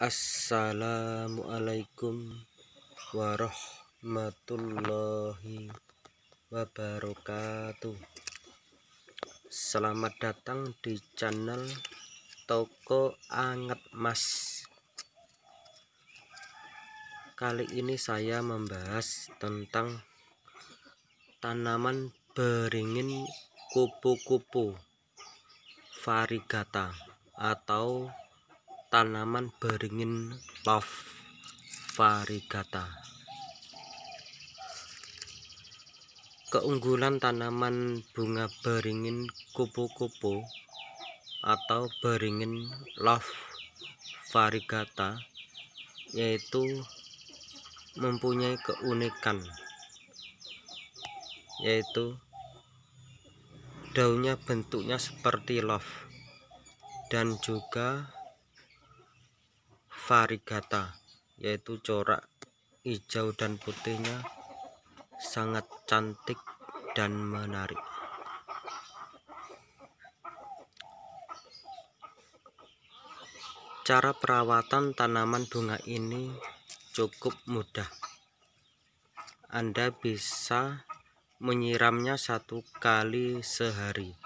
Assalamualaikum warahmatullahi wabarakatuh Selamat datang di channel Toko Anget Mas Kali ini saya membahas tentang tanaman beringin kupu-kupu varigata atau tanaman beringin love varigata keunggulan tanaman bunga beringin kupu-kupu atau beringin love varigata yaitu mempunyai keunikan yaitu daunnya bentuknya seperti love dan juga varigata yaitu corak hijau dan putihnya sangat cantik dan menarik cara perawatan tanaman bunga ini cukup mudah Anda bisa menyiramnya satu kali sehari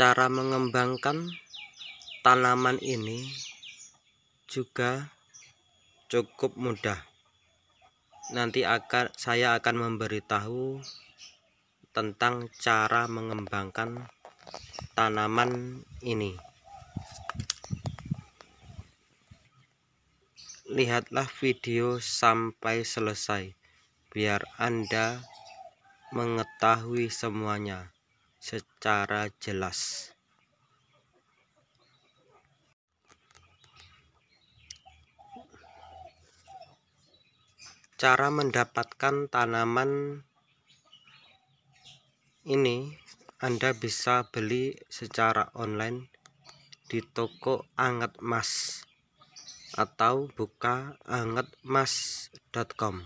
cara mengembangkan tanaman ini juga cukup mudah nanti akan saya akan memberitahu tentang cara mengembangkan tanaman ini lihatlah video sampai selesai biar anda mengetahui semuanya secara jelas. Cara mendapatkan tanaman ini Anda bisa beli secara online di toko Anget Mas atau buka angetmas.com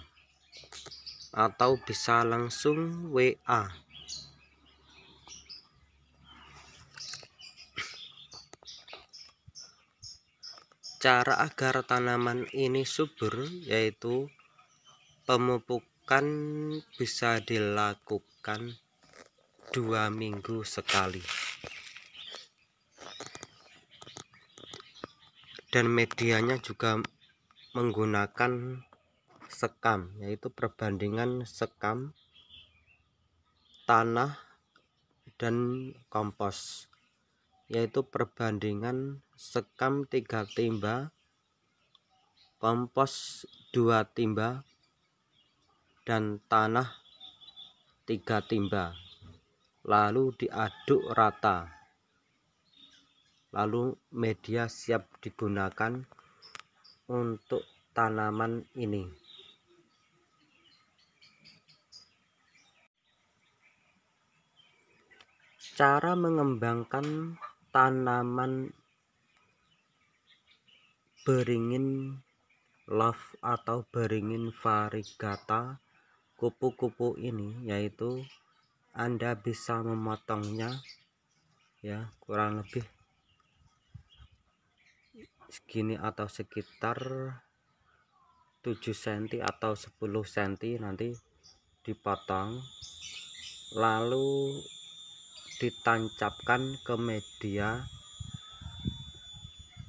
atau bisa langsung WA cara agar tanaman ini subur yaitu pemupukan bisa dilakukan dua minggu sekali dan medianya juga menggunakan sekam yaitu perbandingan sekam tanah dan kompos yaitu perbandingan sekam 3 timba, kompos 2 timba, dan tanah 3 timba. Lalu diaduk rata. Lalu media siap digunakan untuk tanaman ini. Cara mengembangkan tanaman beringin love atau beringin varigata kupu-kupu ini yaitu Anda bisa memotongnya ya kurang lebih segini atau sekitar 7 cm atau 10 cm nanti dipotong lalu ditancapkan ke media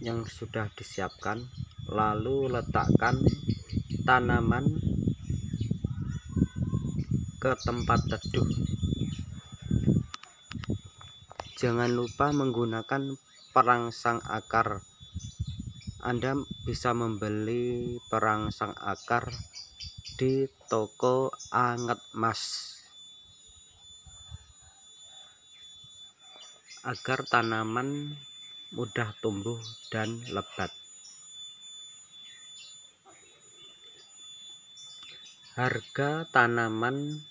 yang sudah disiapkan lalu letakkan tanaman ke tempat teduh jangan lupa menggunakan perangsang akar Anda bisa membeli perangsang akar di toko Anget Mas agar tanaman mudah tumbuh dan lebat. Harga tanaman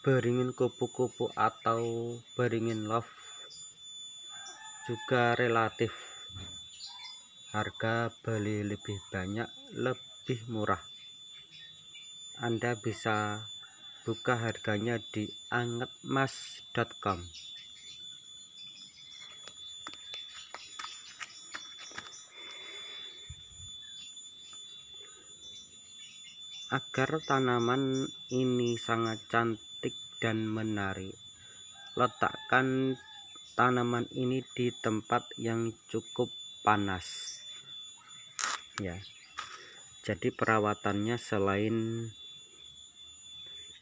beringin kupu-kupu atau beringin love juga relatif harga beli lebih banyak lebih murah Anda bisa buka harganya di angetmas.com Agar tanaman ini sangat cantik dan menarik, letakkan tanaman ini di tempat yang cukup panas. Ya. Jadi perawatannya selain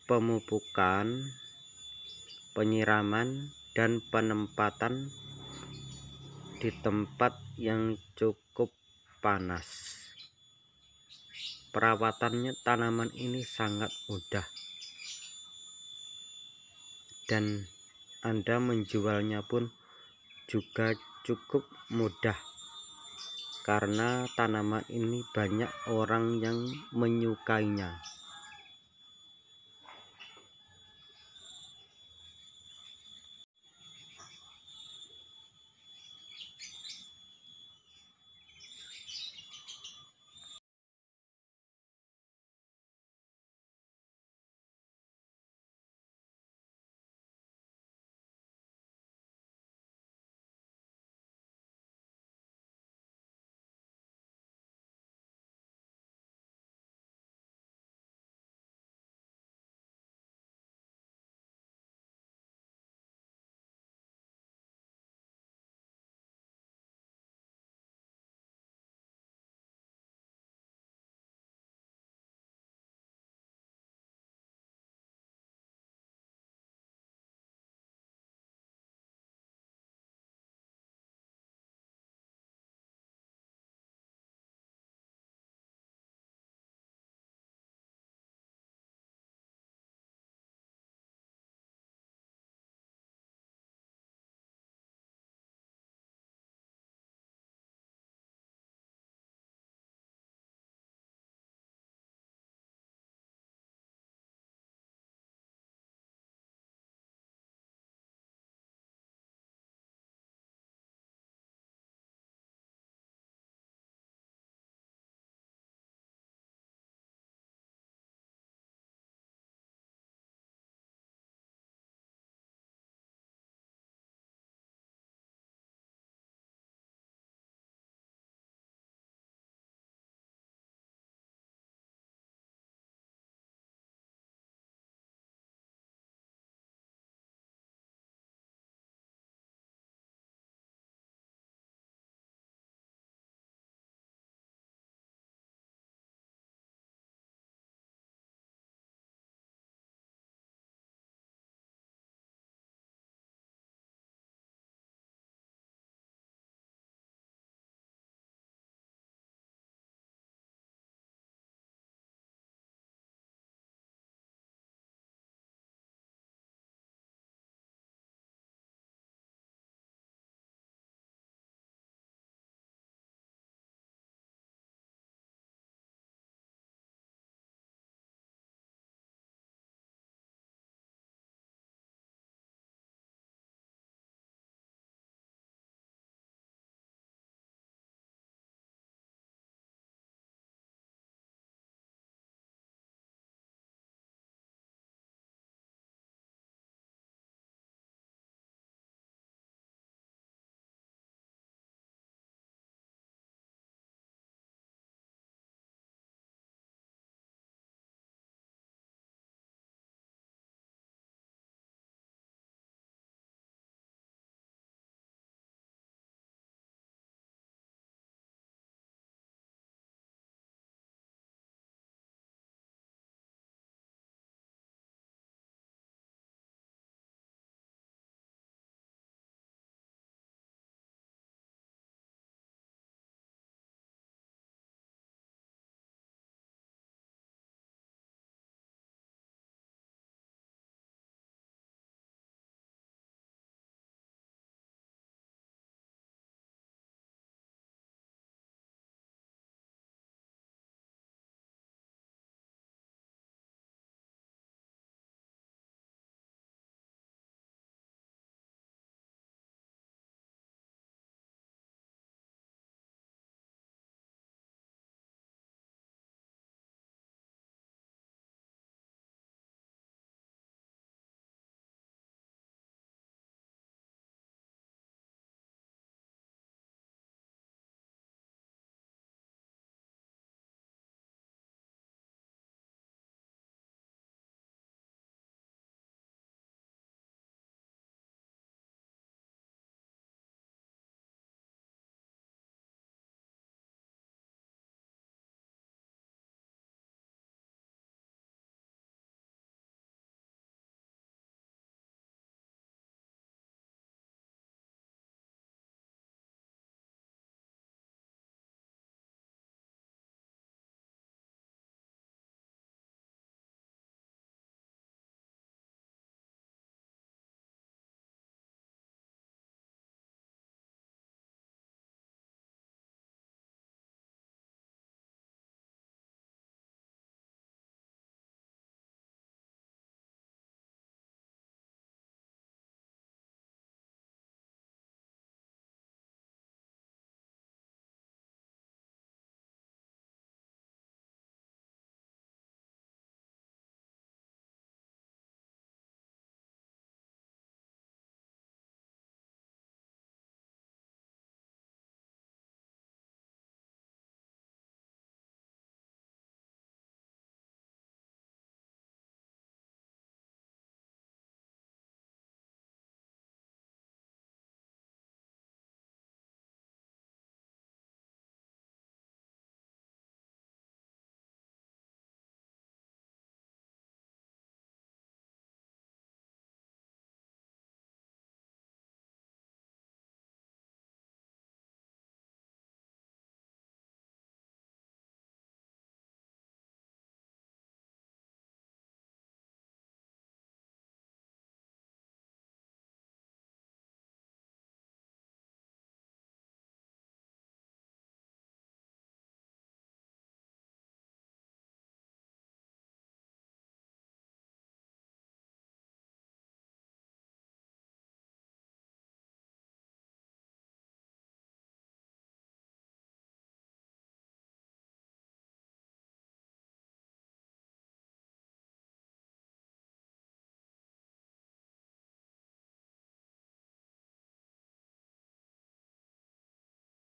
pemupukan, penyiraman dan penempatan di tempat yang cukup panas perawatannya tanaman ini sangat mudah dan Anda menjualnya pun juga cukup mudah karena tanaman ini banyak orang yang menyukainya